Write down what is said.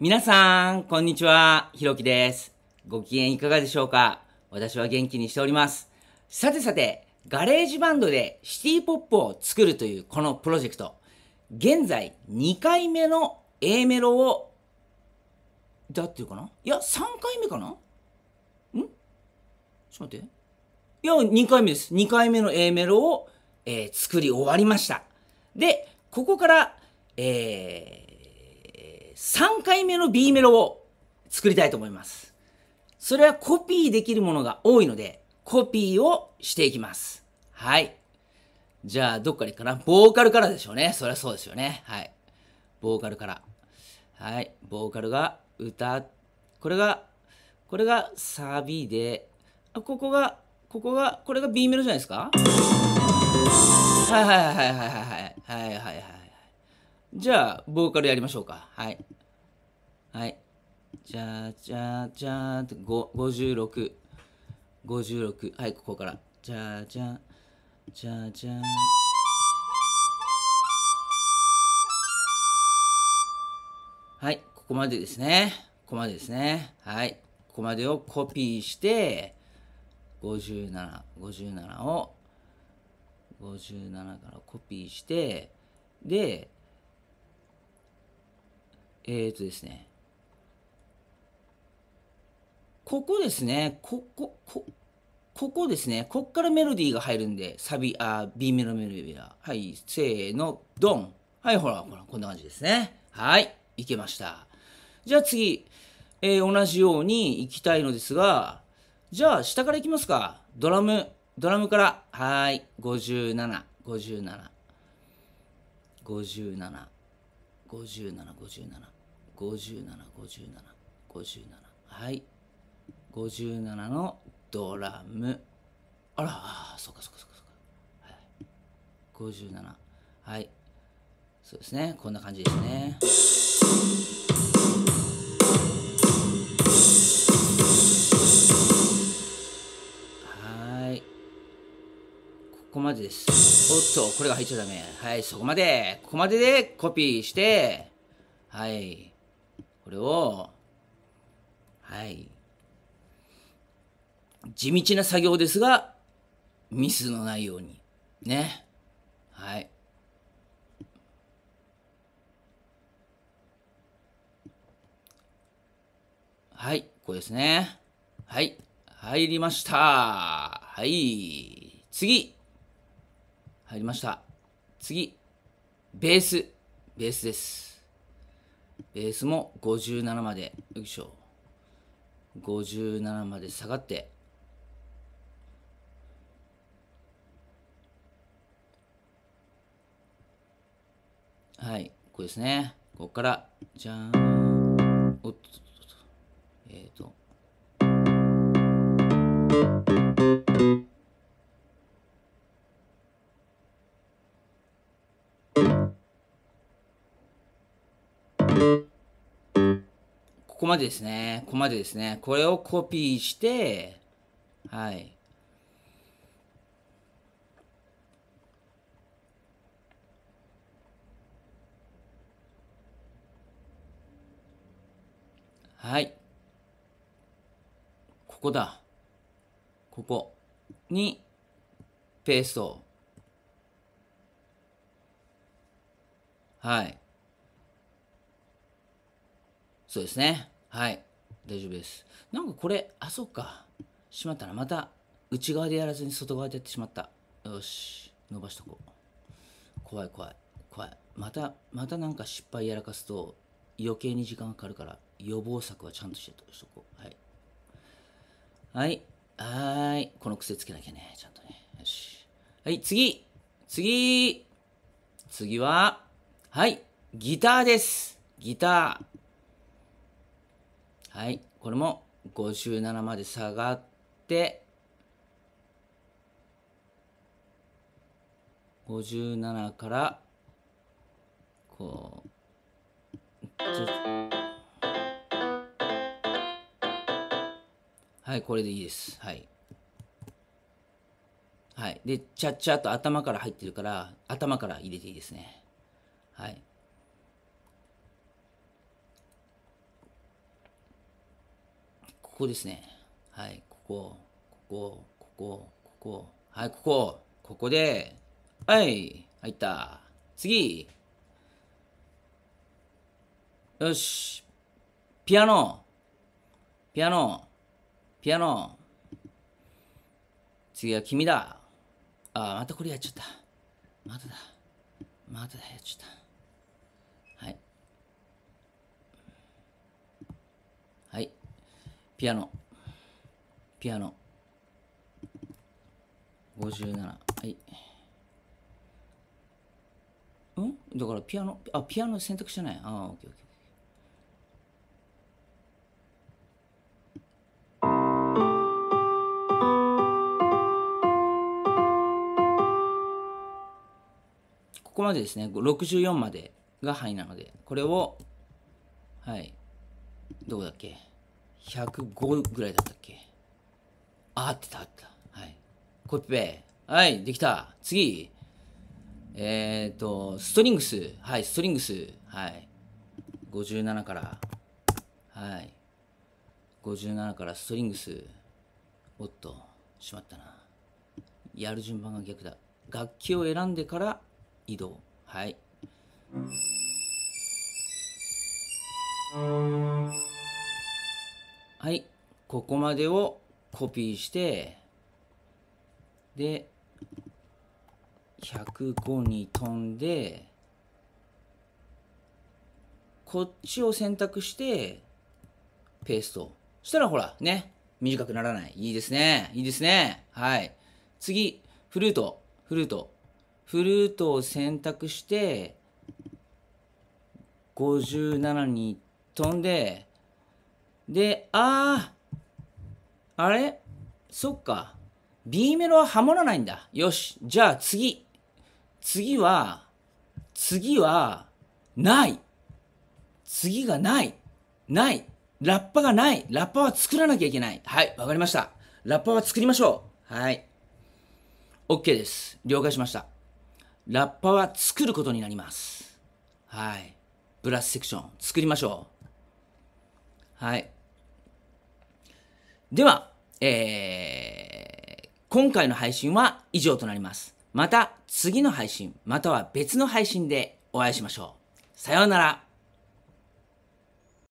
皆さん、こんにちは。ひろきです。ご機嫌いかがでしょうか私は元気にしております。さてさて、ガレージバンドでシティポップを作るというこのプロジェクト。現在2回目の A メロを、だっていうかないや、3回目かなんちょっと待って。いや、2回目です。2回目の A メロを、えー、作り終わりました。で、ここから、えー、3回目の B メロを作りたいと思います。それはコピーできるものが多いので、コピーをしていきます。はい。じゃあ、どっからいくかなボーカルからでしょうね。そりゃそうですよね。はい。ボーカルから。はい。ボーカルが歌、これが、これがサビで、あここが、ここが、これが B メロじゃないですかはいはいはいはいはいはいはいはいはい。じゃあ、ボーカルやりましょうか。はい。はい。じゃあ、じゃあ、じゃあ、56。56。はい、ここから。じゃあ、じゃあ、じゃあ、じゃあ。はい、ここまでですね。ここまでですね。はい。ここまでをコピーして、57、57を、57からコピーして、で、えー、っとですね。ここですね。ここ、こ、ここですね。こっからメロディーが入るんで、サビ、あ、B メロメロディーは。はい、せーの、ドン。はい、ほら、ほら、こんな感じですね。はい、いけました。じゃあ次、えー、同じように行きたいのですが、じゃあ下から行きますか。ドラム、ドラムから。はい、57、57、57。5757575757はい57のドラムあらあそっかそっかそっかそうかはい57はいそうですねこんな感じですねでです。おっと、これが入っちゃダメ。はい、そこまで。ここまででコピーして、はい。これを、はい。地道な作業ですが、ミスのないように。ね。はい。はい、こうですね。はい、入りました。はい、次。入りました。次、ベース。ベースです。ベースも57まで、よいしょ。57まで下がって、はい、これですね。ここから、じゃーん。おっとっとっと。えっ、ー、と。ここまでですね。ここまでですね。これをコピーして、はい。はい。ここだ。ここにペースト。はい。そうですね。はい。大丈夫です。なんかこれ、あ、そっか。しまったな。また、内側でやらずに外側でやってしまった。よし。伸ばしとこう。怖い怖い。怖い。また、またなんか失敗やらかすと、余計に時間がかかるから、予防策はちゃんとしてとしとこう。はい。はい。はい。この癖つけなきゃね。ちゃんとね。よし。はい、次次次は、はい、ギターです。ギター。はい、これも57まで下がって、57からこうはいこれでいいですはいはいでちゃっちゃと頭から入ってるから頭から入れていいですねはいこですね。はい、ここ、ここ、ここ、ここ、はい、ここ、ここで、はい、入った。次。よし。ピアノ。ピアノ。ピアノ。次は君だ。あ、またこれやっちゃった。まただ。まただ、やっちゃった。ピアノ。ピアノ。57。はい。うんだからピアノ、あ、ピアノ選択してない。ああ、オッケーオッケー。ここまでですね、64までが範囲なので、これを、はい、どうだっけ105ぐらいだったっけあ、合ってた、合ってた。はい。コピペ。はい、できた。次。えっ、ー、と、ストリングス。はい、ストリングス。はい。57から。はい。57からストリングス。おっと、しまったな。やる順番が逆だ。楽器を選んでから移動。はい。はい、ここまでをコピーして、で、105に飛んで、こっちを選択して、ペースト。したらほら、ね、短くならない。いいですね。いいですね。はい。次、フルート。フルート。フルートを選択して、57に飛んで、で、あー、あれそっか。B メロはハモらないんだ。よし。じゃあ次。次は、次は、ない。次がない。ない。ラッパがない。ラッパは作らなきゃいけない。はい。わかりました。ラッパは作りましょう。はい。OK です。了解しました。ラッパは作ることになります。はい。ブラスセクション作りましょう。はい。では、えー、今回の配信は以上となります。また次の配信、または別の配信でお会いしましょう。さようなら。